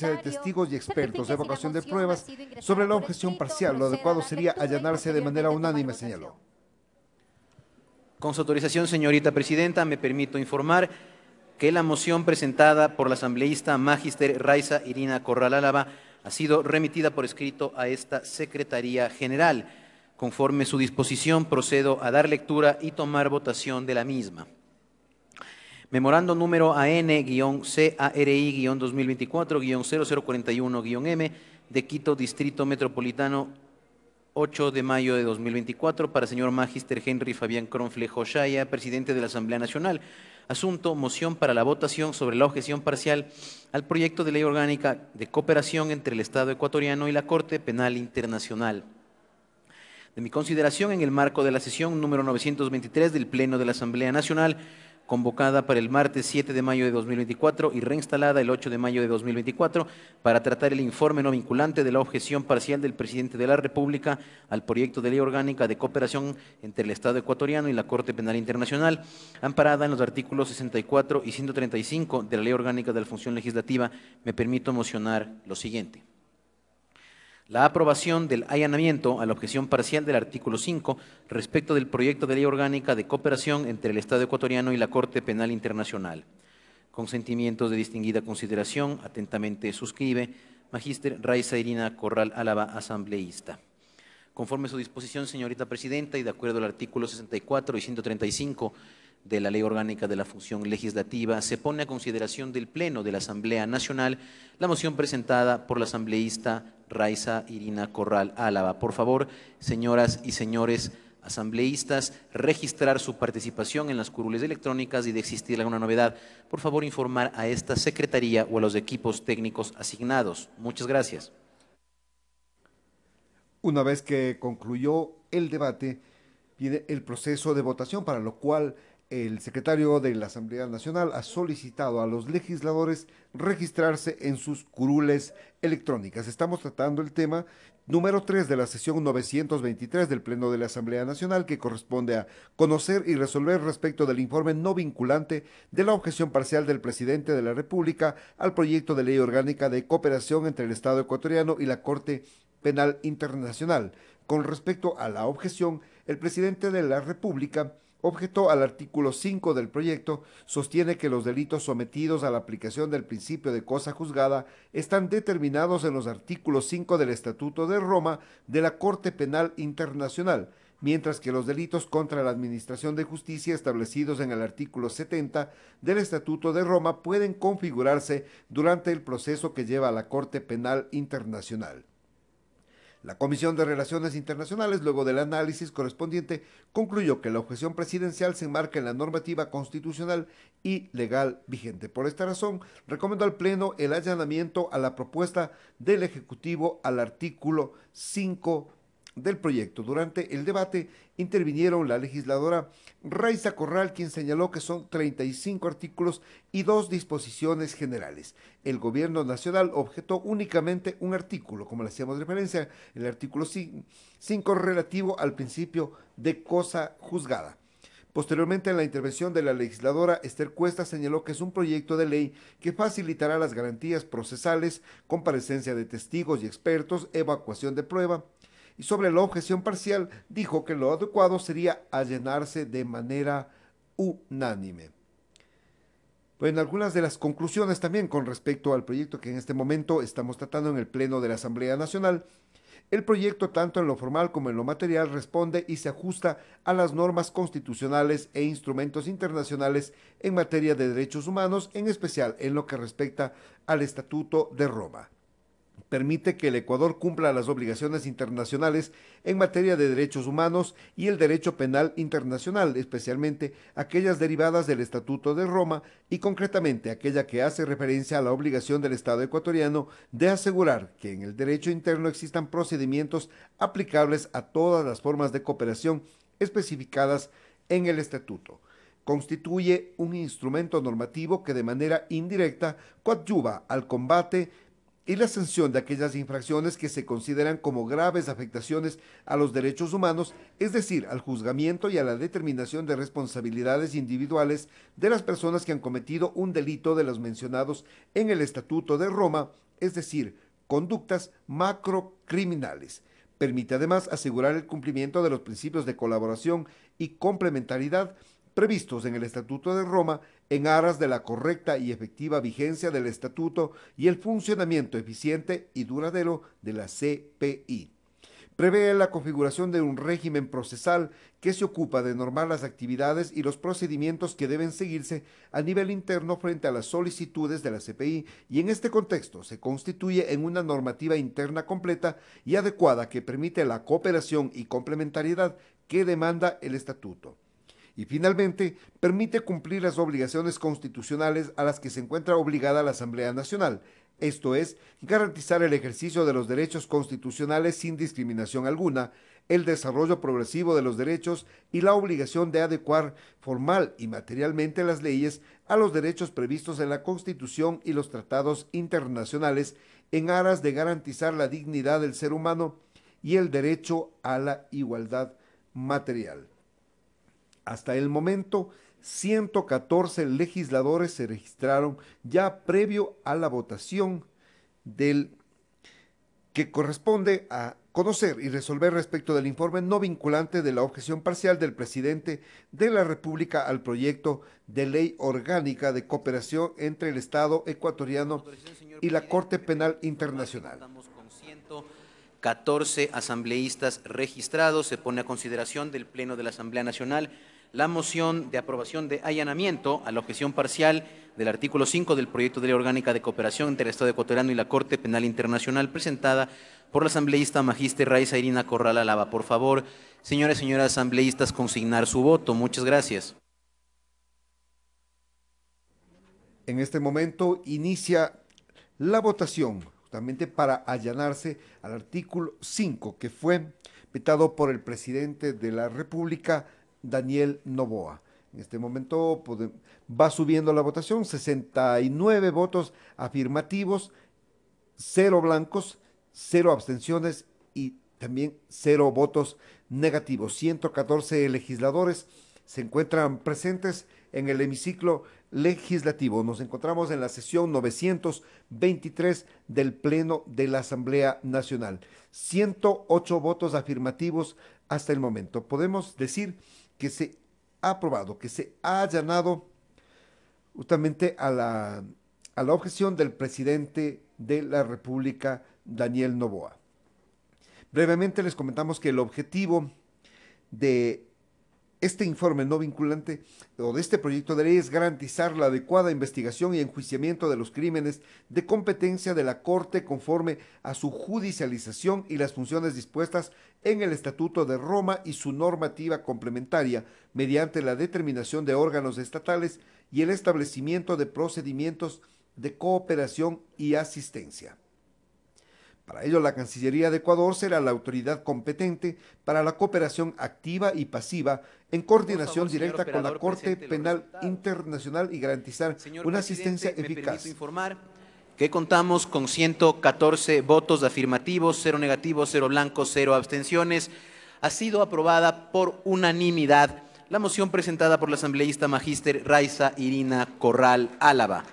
de testigos y expertos de evocación de pruebas sobre la objeción parcial. Lo adecuado sería allanarse de manera unánime, señaló. Con su autorización, señorita presidenta, me permito informar que la moción presentada por la asambleísta Magister Raiza Irina Corral Álava ha sido remitida por escrito a esta Secretaría General. Conforme su disposición, procedo a dar lectura y tomar votación de la misma. Memorando número AN-CARI-2024-0041-M de Quito, Distrito Metropolitano, 8 de mayo de 2024, para señor Magister Henry Fabián Cronflejo Shaya, presidente de la Asamblea Nacional. Asunto, moción para la votación sobre la objeción parcial al proyecto de ley orgánica de cooperación entre el Estado ecuatoriano y la Corte Penal Internacional de mi consideración en el marco de la sesión número 923 del Pleno de la Asamblea Nacional convocada para el martes 7 de mayo de 2024 y reinstalada el 8 de mayo de 2024 para tratar el informe no vinculante de la objeción parcial del presidente de la República al proyecto de ley orgánica de cooperación entre el Estado ecuatoriano y la Corte Penal Internacional, amparada en los artículos 64 y 135 de la Ley Orgánica de la Función Legislativa, me permito mocionar lo siguiente. La aprobación del allanamiento a la objeción parcial del artículo 5 respecto del proyecto de ley orgánica de cooperación entre el Estado ecuatoriano y la Corte Penal Internacional. Consentimientos de distinguida consideración. Atentamente suscribe Magíster Raiza Irina Corral Álava, asambleísta. Conforme a su disposición, señorita presidenta, y de acuerdo al artículo 64 y 135 de la Ley Orgánica de la Función Legislativa, se pone a consideración del Pleno de la Asamblea Nacional la moción presentada por la asambleísta Raiza Irina Corral Álava. Por favor, señoras y señores asambleístas, registrar su participación en las curules electrónicas y de existir alguna novedad, por favor informar a esta secretaría o a los equipos técnicos asignados. Muchas gracias. Una vez que concluyó el debate, pide el proceso de votación, para lo cual el secretario de la Asamblea Nacional ha solicitado a los legisladores registrarse en sus curules electrónicas. Estamos tratando el tema número 3 de la sesión 923 del Pleno de la Asamblea Nacional que corresponde a conocer y resolver respecto del informe no vinculante de la objeción parcial del presidente de la República al proyecto de ley orgánica de cooperación entre el Estado ecuatoriano y la Corte Penal Internacional. Con respecto a la objeción, el presidente de la República objeto al artículo 5 del proyecto, sostiene que los delitos sometidos a la aplicación del principio de cosa juzgada están determinados en los artículos 5 del Estatuto de Roma de la Corte Penal Internacional, mientras que los delitos contra la Administración de Justicia establecidos en el artículo 70 del Estatuto de Roma pueden configurarse durante el proceso que lleva a la Corte Penal Internacional. La Comisión de Relaciones Internacionales, luego del análisis correspondiente, concluyó que la objeción presidencial se enmarca en la normativa constitucional y legal vigente. Por esta razón, recomendó al Pleno el allanamiento a la propuesta del Ejecutivo al artículo 5 del proyecto. Durante el debate intervinieron la legisladora Raiza Corral, quien señaló que son 35 artículos y dos disposiciones generales. El gobierno nacional objetó únicamente un artículo, como le hacíamos referencia, el artículo 5 relativo al principio de cosa juzgada. Posteriormente, en la intervención de la legisladora Esther Cuesta señaló que es un proyecto de ley que facilitará las garantías procesales, comparecencia de testigos y expertos, evacuación de prueba, y sobre la objeción parcial dijo que lo adecuado sería allanarse de manera unánime. Pues en algunas de las conclusiones también con respecto al proyecto que en este momento estamos tratando en el Pleno de la Asamblea Nacional, el proyecto tanto en lo formal como en lo material responde y se ajusta a las normas constitucionales e instrumentos internacionales en materia de derechos humanos, en especial en lo que respecta al Estatuto de Roma permite que el Ecuador cumpla las obligaciones internacionales en materia de derechos humanos y el derecho penal internacional, especialmente aquellas derivadas del Estatuto de Roma y concretamente aquella que hace referencia a la obligación del Estado ecuatoriano de asegurar que en el derecho interno existan procedimientos aplicables a todas las formas de cooperación especificadas en el Estatuto constituye un instrumento normativo que de manera indirecta coadyuva al combate y la sanción de aquellas infracciones que se consideran como graves afectaciones a los derechos humanos, es decir, al juzgamiento y a la determinación de responsabilidades individuales de las personas que han cometido un delito de los mencionados en el Estatuto de Roma, es decir, conductas macrocriminales. Permite además asegurar el cumplimiento de los principios de colaboración y complementariedad previstos en el Estatuto de Roma en aras de la correcta y efectiva vigencia del Estatuto y el funcionamiento eficiente y duradero de la CPI. Prevé la configuración de un régimen procesal que se ocupa de normar las actividades y los procedimientos que deben seguirse a nivel interno frente a las solicitudes de la CPI y en este contexto se constituye en una normativa interna completa y adecuada que permite la cooperación y complementariedad que demanda el estatuto y finalmente permite cumplir las obligaciones constitucionales a las que se encuentra obligada la Asamblea Nacional, esto es, garantizar el ejercicio de los derechos constitucionales sin discriminación alguna, el desarrollo progresivo de los derechos y la obligación de adecuar formal y materialmente las leyes a los derechos previstos en la Constitución y los tratados internacionales en aras de garantizar la dignidad del ser humano y el derecho a la igualdad material. Hasta el momento, 114 legisladores se registraron ya previo a la votación del que corresponde a conocer y resolver respecto del informe no vinculante de la objeción parcial del presidente de la República al proyecto de ley orgánica de cooperación entre el Estado ecuatoriano y la Corte Penal Internacional. Estamos con 114 asambleístas registrados, se pone a consideración del Pleno de la Asamblea Nacional la moción de aprobación de allanamiento a la objeción parcial del artículo 5 del proyecto de ley orgánica de cooperación entre el Estado ecuatoriano y la Corte Penal Internacional presentada por la asambleísta magíster Raiza Irina Corral Alaba. Por favor, señores y señoras asambleístas, consignar su voto. Muchas gracias. En este momento inicia la votación justamente para allanarse al artículo 5 que fue vetado por el presidente de la República, Daniel Novoa. En este momento va subiendo la votación, 69 votos afirmativos, cero blancos, cero abstenciones y también cero votos negativos. 114 legisladores se encuentran presentes en el hemiciclo legislativo. Nos encontramos en la sesión 923 del Pleno de la Asamblea Nacional. 108 votos afirmativos hasta el momento. Podemos decir que se ha aprobado, que se ha allanado justamente a la, a la objeción del presidente de la República, Daniel Novoa. Brevemente les comentamos que el objetivo de este informe no vinculante o de este proyecto de ley es garantizar la adecuada investigación y enjuiciamiento de los crímenes de competencia de la Corte conforme a su judicialización y las funciones dispuestas en el Estatuto de Roma y su normativa complementaria mediante la determinación de órganos estatales y el establecimiento de procedimientos de cooperación y asistencia. Para ello, la Cancillería de Ecuador será la autoridad competente para la cooperación activa y pasiva en coordinación directa con la Corte Penal Internacional y garantizar una asistencia eficaz. Me informar que contamos con 114 votos afirmativos, 0 negativos, 0 blancos, 0 abstenciones. Ha sido aprobada por unanimidad la moción presentada por la asambleísta magíster Raiza Irina Corral Álava.